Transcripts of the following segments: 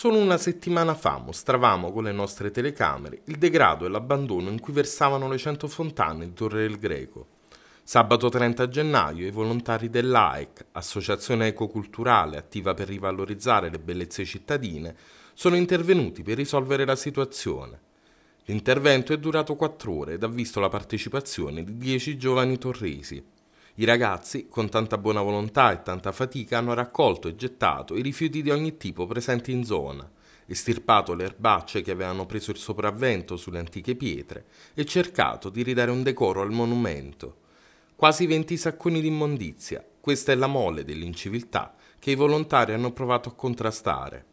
Solo una settimana fa mostravamo con le nostre telecamere il degrado e l'abbandono in cui versavano le cento fontane di Torre del Greco. Sabato 30 gennaio i volontari dell'AEC, associazione ecoculturale attiva per rivalorizzare le bellezze cittadine, sono intervenuti per risolvere la situazione. L'intervento è durato quattro ore ed ha visto la partecipazione di dieci giovani torresi. I ragazzi, con tanta buona volontà e tanta fatica, hanno raccolto e gettato i rifiuti di ogni tipo presenti in zona, estirpato le erbacce che avevano preso il sopravvento sulle antiche pietre e cercato di ridare un decoro al monumento. Quasi 20 sacconi di immondizia, questa è la mole dell'inciviltà che i volontari hanno provato a contrastare.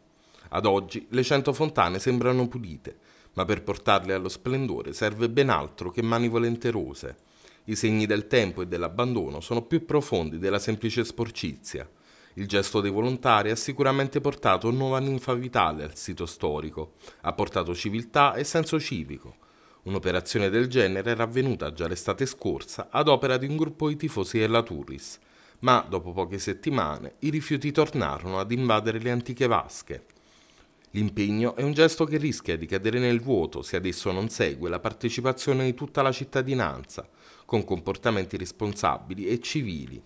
Ad oggi le cento fontane sembrano pulite, ma per portarle allo splendore serve ben altro che mani volenterose. I segni del tempo e dell'abbandono sono più profondi della semplice sporcizia. Il gesto dei volontari ha sicuramente portato nuova ninfa vitale al sito storico, ha portato civiltà e senso civico. Un'operazione del genere era avvenuta già l'estate scorsa ad opera di un gruppo di tifosi della Turris, ma dopo poche settimane i rifiuti tornarono ad invadere le antiche vasche. L'impegno è un gesto che rischia di cadere nel vuoto se adesso non segue la partecipazione di tutta la cittadinanza, con comportamenti responsabili e civili.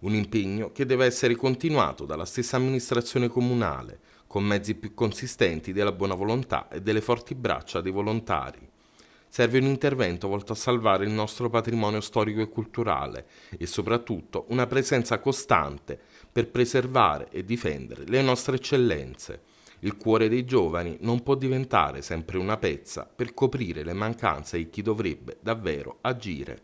Un impegno che deve essere continuato dalla stessa amministrazione comunale, con mezzi più consistenti della buona volontà e delle forti braccia dei volontari. Serve un intervento volto a salvare il nostro patrimonio storico e culturale e soprattutto una presenza costante per preservare e difendere le nostre eccellenze il cuore dei giovani non può diventare sempre una pezza per coprire le mancanze di chi dovrebbe davvero agire.